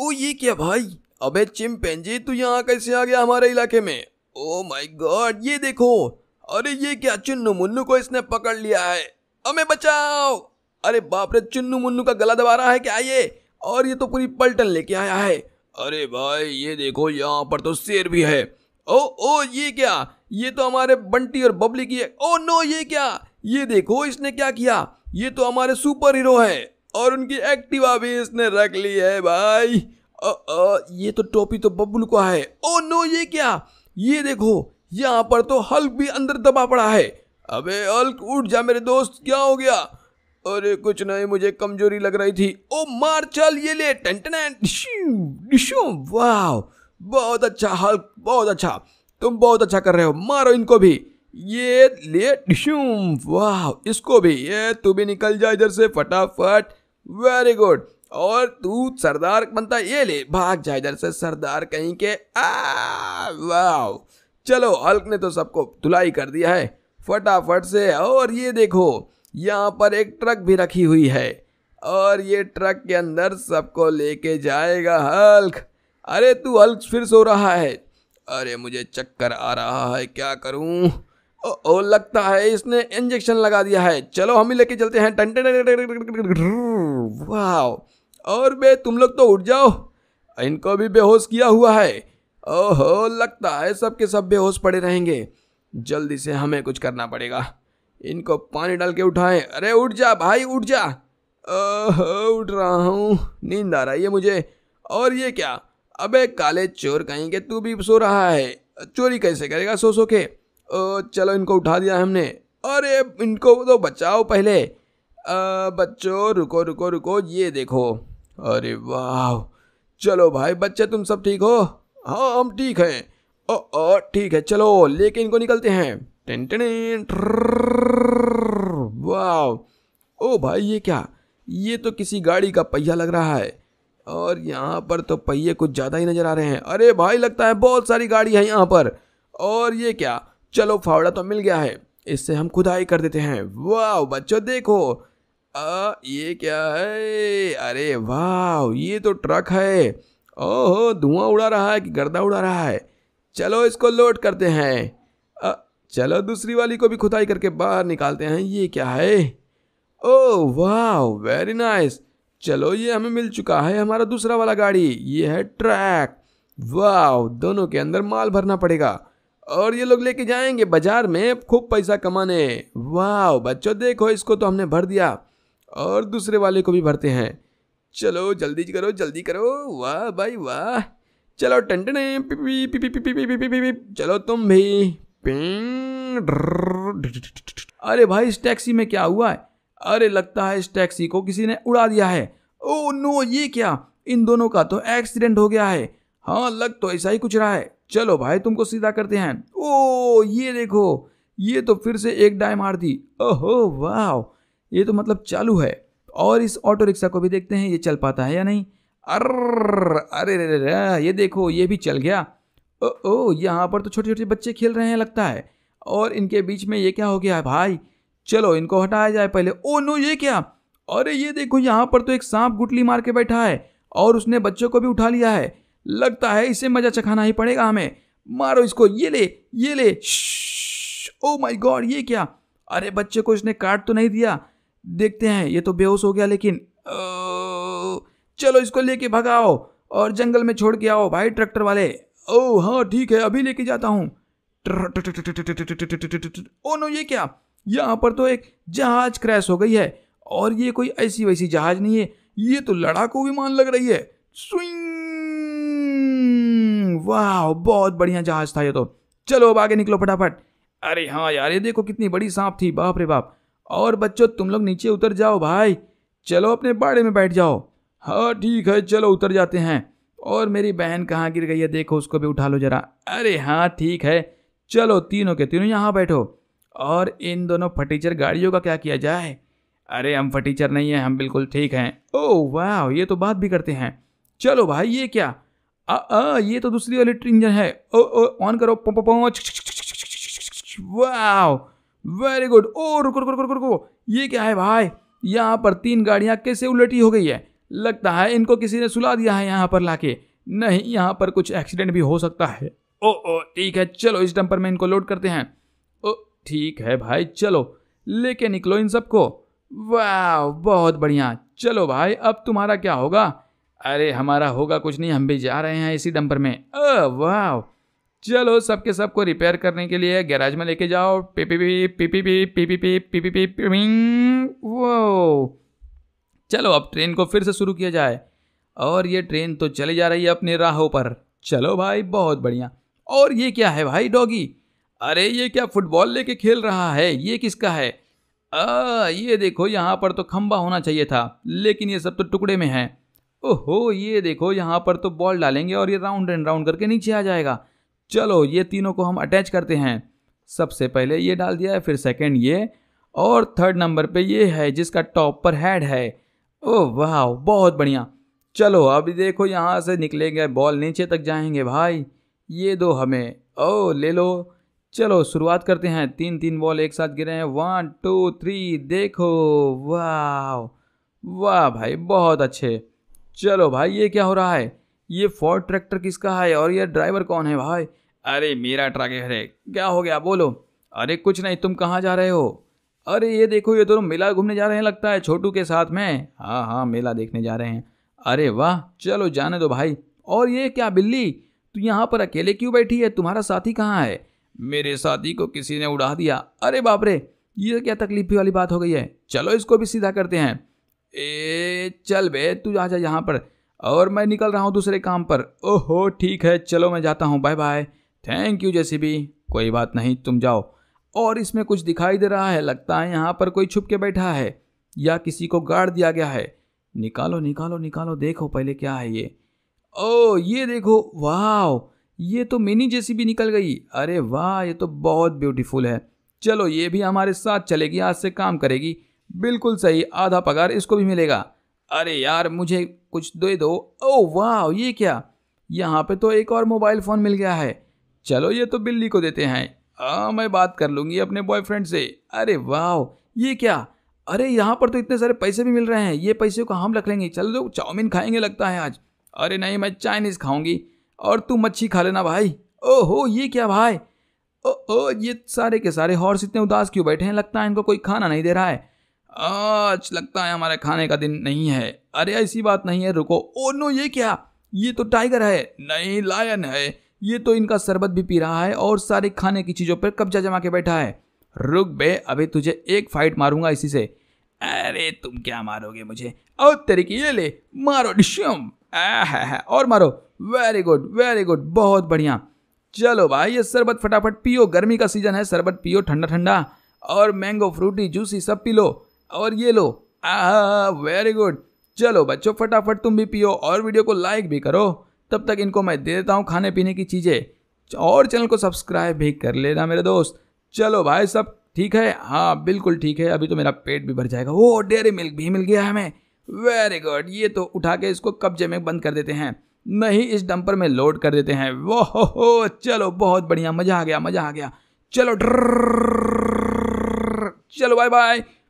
ओ ये क्या भाई अबे चिमपेंजी तू यहाँ कैसे आ गया हमारे इलाके में ओ माय गॉड ये देखो अरे ये क्या चुन्नू मुन्नू को इसने पकड़ लिया है हमें बचाओ अरे बाप रे चुन्नू मुन्नू का गला दबा रहा है क्या ये और ये तो पूरी पलटन लेके आया है अरे भाई ये देखो यहाँ पर तो शेर भी है ओ ओ ये क्या ये तो हमारे बंटी और बबली की है ओ नो ये क्या ये देखो इसने क्या किया ये तो हमारे सुपर हीरो है और उनकी एक्टिवा भी इसने रख ली है भाई ओ, ओ, ये तो टोपी तो बबुल का है ओ नो ये क्या ये देखो यहाँ पर तो हल्क भी अंदर दबा पड़ा है अबे हल्क उठ जा मेरे दोस्त क्या हो गया अरे कुछ नहीं मुझे कमजोरी लग रही थी ओ मार चल ये ले टेंटन वाह बहुत अच्छा हल्क बहुत अच्छा तुम बहुत अच्छा कर रहे हो मारो इनको भी ये ले वाह इसको भी ये तू भी निकल जा इधर से फटाफट वेरी गुड और तू सरदार बनता ये ले भाग जा इधर से सरदार कहीं के वाह चलो हल्क ने तो सबको धुलाई कर दिया है फटाफट से और ये देखो यहाँ पर एक ट्रक भी रखी हुई है और ये ट्रक के अंदर सबको लेके जाएगा हल्क अरे तू हल्क फिर सो रहा है अरे मुझे चक्कर आ रहा है क्या करूँ ओ लगता है इसने इंजेक्शन लगा दिया है चलो हम ही लेके चलते हैं टन टन वाह और बे तुम लोग तो उठ जाओ इनको भी बेहोश किया हुआ है ओहो लगता है सब के सब बेहोश पड़े रहेंगे जल्दी से हमें कुछ करना पड़ेगा इनको पानी डाल के उठाएं अरे उठ जा भाई उठ जा ओहो उठ रहा हूँ नींद आ रही है मुझे और ये क्या अबे काले चोर कहेंगे तू भी सो रहा है चोरी कैसे करेगा सो सो के ओ चलो इनको उठा दिया हमने अरे इनको तो बचाओ पहले आ, बच्चों रुको रुको रुको ये देखो अरे वाह चलो भाई बच्चे तुम सब ठीक हो हाँ हम ठीक हैं ओ ठीक है चलो लेके इनको निकलते हैं टेन टेन वाह ओ भाई ये क्या ये तो किसी गाड़ी का पहिया लग रहा है और यहाँ पर तो पहिए कुछ ज़्यादा ही नज़र आ रहे हैं अरे भाई लगता है बहुत सारी गाड़ी है यहाँ पर और ये क्या चलो फावड़ा तो मिल गया है इससे हम खुदाई कर देते हैं वाह बच्चों देखो आ, ये क्या है अरे वाह ये तो ट्रक है ओह धुआं उड़ा रहा है कि गर्दा उड़ा रहा है चलो इसको लोड करते हैं आ, चलो दूसरी वाली को भी खुदाई करके बाहर निकालते हैं ये क्या है ओह वाह वेरी नाइस चलो ये हमें मिल चुका है हमारा दूसरा वाला गाड़ी ये है ट्रैक वाह दोनों के अंदर माल भरना पड़ेगा और ये लोग लेके जाएंगे बाजार में खूब पैसा कमाने वाह बच्चों देखो इसको तो हमने भर दिया और दूसरे वाले को भी भरते हैं चलो जल्दी करो जल्दी करो वाह भाई वाह चलो टंटने चलो तुम भी अरे भाई इस टैक्सी में क्या हुआ है अरे लगता है इस टैक्सी को किसी ने उड़ा दिया है ओ नो ये क्या इन दोनों का तो एक्सीडेंट हो गया है हाँ लग तो ऐसा ही कुछ रहा है चलो भाई तुमको सीधा करते हैं ओ ये देखो ये तो फिर से एक डाय मार दी ओहो वाह ये तो मतलब चालू है और इस ऑटो रिक्शा को भी देखते हैं ये चल पाता है या नहीं अर्र अरे रे रे ये देखो ये भी चल गया ओ ओ यहाँ पर तो छोटे छोटे बच्चे खेल रहे हैं लगता है और इनके बीच में ये क्या हो गया है भाई चलो इनको हटाया जाए पहले ओ नो ये क्या अरे ये देखो यहाँ पर तो एक सांप गुटली मार के बैठा है और उसने बच्चों को भी उठा लिया है लगता है इसे मजा चखाना ही पड़ेगा हमें मारो इसको ये ले ये ले ओ माय गॉड ये क्या अरे बच्चे को इसने काट तो नहीं दिया देखते हैं ये तो बेहोश हो गया लेकिन चलो इसको लेके भगाओ और जंगल में छोड़ के आओ भाई ट्रैक्टर वाले ओ oh, हाँ ठीक है अभी लेके जाता हूँ ओ oh नो ये क्या यहाँ पर तो एक जहाज क्रैश हो गई है और ये कोई ऐसी वैसी जहाज नहीं है ये तो लड़ाकू विमान लग रही है स्विंग वाह बहुत बढ़िया जहाज था ये तो चलो अब आगे निकलो फटाफट अरे हाँ यार ये देखो कितनी बड़ी सांप थी बाप रे बाप और बच्चों तुम लोग नीचे उतर जाओ भाई चलो अपने बाड़े में बैठ जाओ हाँ ठीक है चलो उतर जाते हैं और मेरी बहन कहाँ गिर गई है देखो उसको भी उठा लो जरा अरे हाँ ठीक है चलो तीनों के तीनों यहाँ बैठो और इन दोनों फटीचर गाड़ियों का क्या किया जाए अरे हम फटीचर नहीं हैं हम बिल्कुल ठीक हैं ओह वाह ये तो बात भी करते हैं चलो भाई ये क्या आ, आ, ये तो दूसरी वाली इंजन है ऑन करो वाओ वेरी गुड ओ रुको रुको रुको रुको ये क्या है भाई यहाँ पर तीन गाड़ियाँ कैसे उलटी हो गई है लगता है इनको किसी ने सुला दिया है यहाँ पर लाके नहीं यहाँ पर कुछ एक्सीडेंट भी हो सकता है ओ ओ ठीक है चलो इस डंपर में इनको लोड करते हैं ओ ठीक है भाई चलो लेके निकलो इन सबको वाह बहुत बढ़िया चलो भाई अब तुम्हारा क्या होगा अरे हमारा होगा कुछ नहीं हम भी जा रहे हैं इसी डंपर में वाह चलो सबके सबको रिपेयर करने के लिए गैराज में लेके जाओ पीपीपी पीपीपी पीपीपी पीपीपी पिंग वो चलो अब ट्रेन को फिर से शुरू किया जाए और ये ट्रेन तो चली जा रही है अपने राहों पर चलो भाई बहुत बढ़िया और ये क्या है भाई डॉगी अरे ये क्या फुटबॉल लेके खेल रहा है ये किसका है आ, ये देखो यहाँ पर तो खम्बा होना चाहिए था लेकिन ये सब तो टुकड़े में है ओहो ये देखो यहाँ पर तो बॉल डालेंगे और ये राउंड एंड राउंड करके नीचे आ जाएगा चलो ये तीनों को हम अटैच करते हैं सबसे पहले ये डाल दिया है फिर सेकेंड ये और थर्ड नंबर पे ये है जिसका टॉप पर हेड है ओह वाह बहुत बढ़िया चलो अभी देखो यहाँ से निकलेंगे बॉल नीचे तक जाएंगे भाई ये दो हमें ओ ले लो चलो शुरुआत करते हैं तीन तीन बॉल एक साथ गिरे हैं वन टू थ्री देखो वाह वाह भाई बहुत अच्छे चलो भाई ये क्या हो रहा है ये फोर्ड ट्रैक्टर किसका है और ये ड्राइवर कौन है भाई अरे मेरा ट्रक है क्या हो गया बोलो अरे कुछ नहीं तुम कहाँ जा रहे हो अरे ये देखो ये दोनों मेला घूमने जा रहे हैं लगता है छोटू के साथ में हाँ हाँ मेला देखने जा रहे हैं अरे वाह चलो जाने दो भाई और ये क्या बिल्ली तू यहाँ पर अकेले क्यों बैठी है तुम्हारा साथी कहाँ है मेरे साथी को किसी ने उड़ा दिया अरे बाप रे ये क्या तकलीफी वाली बात हो गई है चलो इसको भी सीधा करते हैं ए चल बे तू आ जा यहाँ पर और मैं निकल रहा हूँ दूसरे काम पर ओहो ठीक है चलो मैं जाता हूँ बाय बाय थैंक यू जैसी भी कोई बात नहीं तुम जाओ और इसमें कुछ दिखाई दे रहा है लगता है यहाँ पर कोई छुप के बैठा है या किसी को गाड़ दिया गया है निकालो निकालो निकालो देखो पहले क्या है ये ओ ये देखो वाह ये तो मिनी जैसी भी निकल गई अरे वाह ये तो बहुत ब्यूटीफुल है चलो ये भी हमारे साथ चलेगी आज से काम करेगी बिल्कुल सही आधा पगार इसको भी मिलेगा अरे यार मुझे कुछ दे दो ओ वाह ये क्या यहाँ पे तो एक और मोबाइल फ़ोन मिल गया है चलो ये तो बिल्ली को देते हैं आ, हाँ, मैं बात कर लूँगी अपने बॉयफ्रेंड से अरे वाह ये क्या अरे यहाँ पर तो इतने सारे पैसे भी मिल रहे हैं ये पैसे को हम रख लेंगे चलो तो चाउमीन खाएंगे लगता है आज अरे नहीं मैं चाइनीज़ खाऊंगी और तू मच्छी खा लेना भाई ओहो ये क्या भाई ओ ओ ये सारे के सारे हॉर्स इतने उदास क्यों बैठे हैं लगता है इनको कोई खाना नहीं दे रहा है आज लगता है हमारे खाने का दिन नहीं है अरे ऐसी बात नहीं है रुको ओ नो ये क्या ये तो टाइगर है नहीं लायन है ये तो इनका शरबत भी पी रहा है और सारे खाने की चीज़ों पर कब्जा जमा के बैठा है रुक बे अभी तुझे एक फाइट मारूंगा इसी से अरे तुम क्या मारोगे मुझे और तरीके ये ले मारो डिश्यम है और मारो वेरी गुड वेरी गुड बहुत बढ़िया चलो भाई ये शरबत फटाफट पियो गर्मी का सीजन है शरबत पियो ठंडा ठंडा और मैंगो फ्रूटी जूसी सब पी लो और ये लो वेरी गुड चलो बच्चों फटाफट तुम भी पियो और वीडियो को लाइक भी करो तब तक इनको मैं दे देता हूँ खाने पीने की चीज़ें और चैनल को सब्सक्राइब भी कर लेना मेरे दोस्त चलो भाई सब ठीक है हाँ बिल्कुल ठीक है अभी तो मेरा पेट भी भर जाएगा वो डेयरी मिल्क भी मिल गया हमें वेरी गुड ये तो उठा के इसको कब्जे में बंद कर देते हैं नहीं इस डंपर में लोड कर देते हैं वो हो हो चलो बहुत बढ़िया मज़ा आ गया मज़ा आ गया चलो चलो बाय बाय